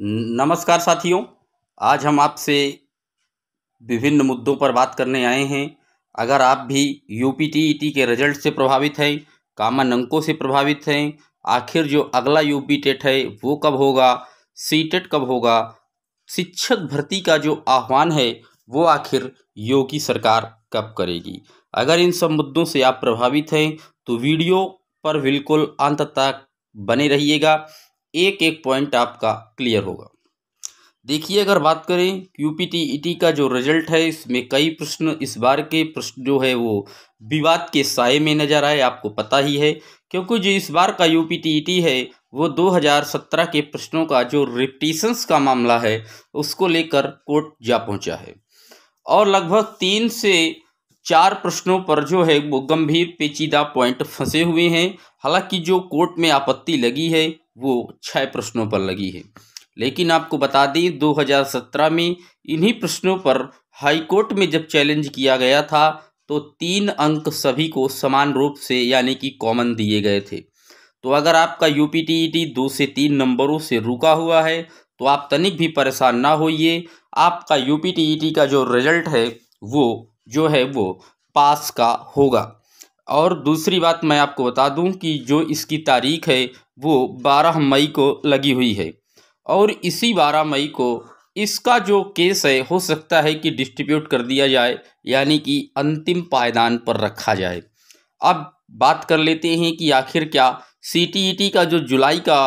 नमस्कार साथियों आज हम आपसे विभिन्न मुद्दों पर बात करने आए हैं अगर आप भी यू पी e के रिजल्ट से प्रभावित हैं कामन अंकों से प्रभावित हैं आखिर जो अगला यू पी टेट है वो कब होगा सी टेट e कब होगा शिक्षक भर्ती का जो आह्वान है वो आखिर योगी सरकार कब करेगी अगर इन सब मुद्दों से आप प्रभावित हैं तो वीडियो पर बिल्कुल अंत तक बने रहिएगा एक एक पॉइंट आपका क्लियर होगा देखिए अगर बात करें U P T E T का जो रिजल्ट है इसमें कई प्रश्न इस बार के प्रश्न जो है वो विवाद के साय में नज़र आए आपको पता ही है क्योंकि जो इस बार का U P T E T है वो 2017 के प्रश्नों का जो रिपीटिशंस का मामला है उसको लेकर कोर्ट जा पहुंचा है और लगभग तीन से चार प्रश्नों पर जो है वो गंभीर पेचीदा पॉइंट फंसे हुए हैं हालांकि जो कोर्ट में आपत्ति लगी है वो छः प्रश्नों पर लगी है लेकिन आपको बता दें 2017 में इन्हीं प्रश्नों पर हाईकोर्ट में जब चैलेंज किया गया था तो तीन अंक सभी को समान रूप से यानी कि कॉमन दिए गए थे तो अगर आपका यू पी e दो से तीन नंबरों से रुका हुआ है तो आप तनिक भी परेशान ना होइए आपका यू पी e का जो रिजल्ट है वो जो है वो पास का होगा और दूसरी बात मैं आपको बता दूं कि जो इसकी तारीख है वो बारह मई को लगी हुई है और इसी बारह मई को इसका जो केस है हो सकता है कि डिस्ट्रीब्यूट कर दिया जाए यानी कि अंतिम पायदान पर रखा जाए अब बात कर लेते हैं कि आखिर क्या सी e का जो जुलाई का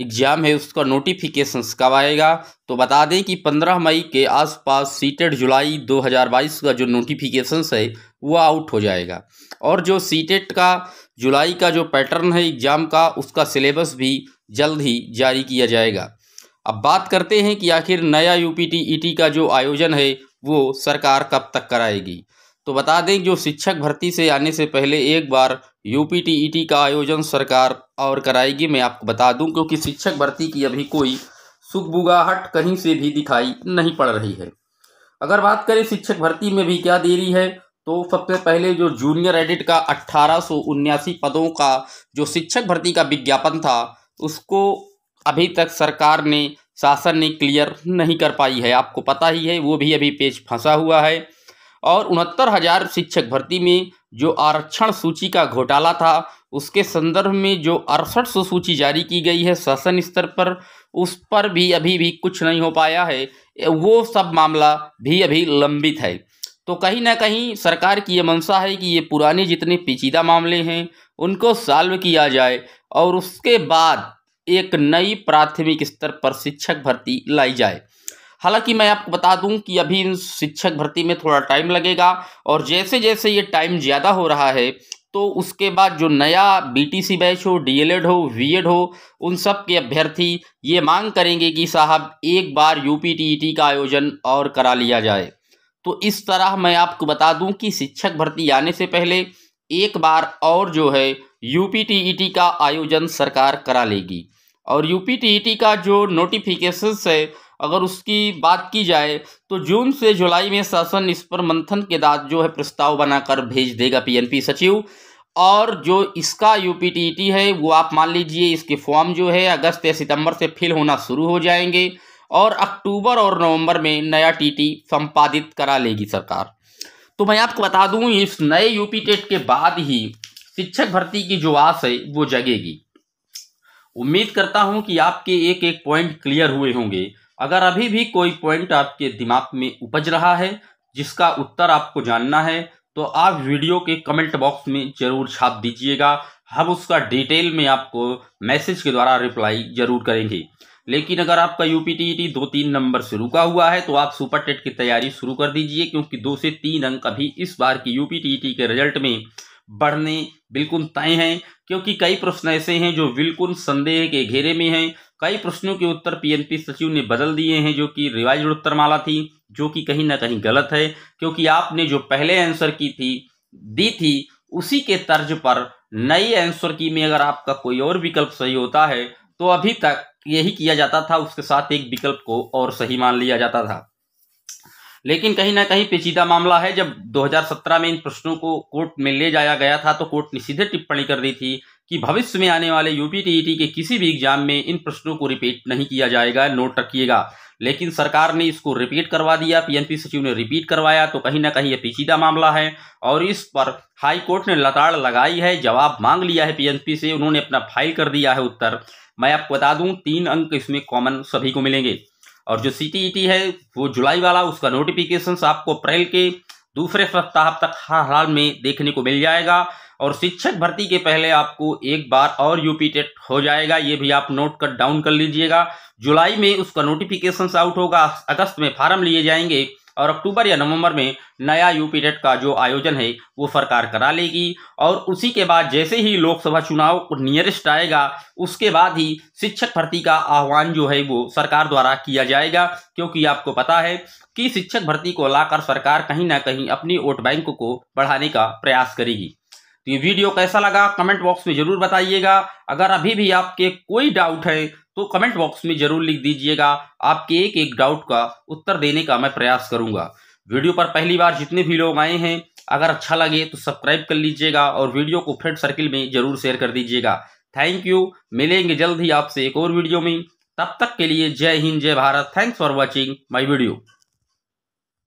एग्ज़ाम है उसका नोटिफिकेशन कब आएगा तो बता दें कि 15 मई के आसपास सीटेड जुलाई 2022 का जो नोटिफिकेशन है वो आउट हो जाएगा और जो सीटेट का जुलाई का जो पैटर्न है एग्ज़ाम का उसका सिलेबस भी जल्द ही जारी किया जाएगा अब बात करते हैं कि आखिर नया U P T E T का जो आयोजन है वो सरकार कब तक कराएगी तो बता दें जो शिक्षक भर्ती से आने से पहले एक बार यू पी e का आयोजन सरकार और कराएगी मैं आपको बता दूं क्योंकि शिक्षक भर्ती की अभी कोई सुखबुगाहट कहीं से भी दिखाई नहीं पड़ रही है अगर बात करें शिक्षक भर्ती में भी क्या देरी है तो सबसे पहले जो जूनियर एडिट का अट्ठारह पदों का जो शिक्षक भर्ती का विज्ञापन था उसको अभी तक सरकार ने शासन ने क्लियर नहीं कर पाई है आपको पता ही है वो भी अभी पेज फंसा हुआ है और उनहत्तर हजार शिक्षक भर्ती में जो आरक्षण सूची का घोटाला था उसके संदर्भ में जो अड़सठ सौ सूची जारी की गई है शासन स्तर पर उस पर भी अभी भी कुछ नहीं हो पाया है वो सब मामला भी अभी लंबित है तो कहीं ना कहीं सरकार की ये मंशा है कि ये पुराने जितने पेचीदा मामले हैं उनको सॉल्व किया जाए और उसके बाद एक नई प्राथमिक स्तर पर शिक्षक भर्ती लाई जाए हालांकि मैं आपको बता दूं कि अभी इन शिक्षक भर्ती में थोड़ा टाइम लगेगा और जैसे जैसे ये टाइम ज़्यादा हो रहा है तो उसके बाद जो नया बीटीसी बैच हो डीएलएड हो वीएड हो उन सब के अभ्यर्थी ये मांग करेंगे कि साहब एक बार टी e का आयोजन और करा लिया जाए तो इस तरह मैं आपको बता दूं कि शिक्षक भर्ती आने से पहले एक बार और जो है टी e का आयोजन सरकार करा लेगी और टी e का जो नोटिफिकेशंस है अगर उसकी बात की जाए तो जून से जुलाई में शासन इस पर मंथन के बाद जो है प्रस्ताव बनाकर भेज देगा पीएनपी सचिव और जो इसका यू है वो आप मान लीजिए इसके फॉर्म जो है अगस्त या सितंबर से फिल होना शुरू हो जाएंगे और अक्टूबर और नवंबर में नया टीटी संपादित करा लेगी सरकार तो मैं आपको बता दूँ इस नए यू टेट के बाद ही शिक्षक भर्ती की जो आस है वो जगेगी उम्मीद करता हूं कि आपके एक एक पॉइंट क्लियर हुए होंगे अगर अभी भी कोई पॉइंट आपके दिमाग में उपज रहा है जिसका उत्तर आपको जानना है तो आप वीडियो के कमेंट बॉक्स में ज़रूर छाप दीजिएगा हम उसका डिटेल में आपको मैसेज के द्वारा रिप्लाई जरूर करेंगे लेकिन अगर आपका यू पी दो तीन नंबर से रुका हुआ है तो आप सुपर टेट की तैयारी शुरू कर दीजिए क्योंकि दो से तीन अंक अभी इस बार की यू पी e के रिजल्ट में बढ़ने बिल्कुल तय हैं क्योंकि कई प्रश्न ऐसे हैं जो बिल्कुल संदेह के घेरे में हैं कई प्रश्नों के उत्तर पीएनपी सचिव ने बदल दिए हैं जो कि रिवाइज उत्तरमाला थी जो कि कहीं ना कहीं गलत है क्योंकि आपने जो पहले आंसर की थी दी थी उसी के तर्ज पर नई आंसर की में अगर आपका कोई और विकल्प सही होता है तो अभी तक यही किया जाता था उसके साथ एक विकल्प को और सही मान लिया जाता था लेकिन कहीं ना कहीं पेचीदा मामला है जब 2017 में इन प्रश्नों को कोर्ट में ले जाया गया था तो कोर्ट ने सीधे टिप्पणी कर दी थी कि भविष्य में आने वाले यूपी टी e के किसी भी एग्जाम में इन प्रश्नों को रिपीट नहीं किया जाएगा नोट रखिएगा लेकिन सरकार ने इसको रिपीट करवा दिया पीएनपी सचिव ने रिपीट करवाया तो कहीं ना कहीं ये पेचीदा मामला है और इस पर हाई कोर्ट ने लताड़ लगाई है जवाब मांग लिया है पीएनपी से उन्होंने अपना फाइल कर दिया है उत्तर मैं आपको बता दूं तीन अंक इसमें कॉमन सभी को मिलेंगे और जो सी e है वो जुलाई वाला उसका नोटिफिकेशन आपको अप्रैल के दूसरे सप्ताह तक हर हाल में देखने को मिल जाएगा और शिक्षक भर्ती के पहले आपको एक बार और यूपी टेट हो जाएगा ये भी आप नोट कर डाउन कर लीजिएगा जुलाई में उसका नोटिफिकेशन आउट होगा अगस्त में फार्म लिए जाएंगे और अक्टूबर या नवंबर में नया यूपी डेट का जो आयोजन है वो सरकार करा लेगी और उसी के बाद जैसे ही लोकसभा चुनाव नियरेस्ट आएगा उसके बाद ही शिक्षक भर्ती का आह्वान जो है वो सरकार द्वारा किया जाएगा क्योंकि आपको पता है कि शिक्षक भर्ती को लाकर सरकार कहीं ना कहीं अपनी वोट बैंक को बढ़ाने का प्रयास करेगी तो ये वीडियो कैसा लगा कमेंट बॉक्स में ज़रूर बताइएगा अगर अभी भी आपके कोई डाउट है तो कमेंट बॉक्स में जरूर लिख दीजिएगा आपके एक एक डाउट का उत्तर देने का मैं प्रयास करूंगा वीडियो पर पहली बार जितने भी लोग आए हैं अगर अच्छा लगे तो सब्सक्राइब कर लीजिएगा और वीडियो को फ्रेंड सर्किल में जरूर शेयर कर दीजिएगा थैंक यू मिलेंगे जल्द ही आपसे एक और वीडियो में तब तक के लिए जय हिंद जय Bharat thanks for watching my video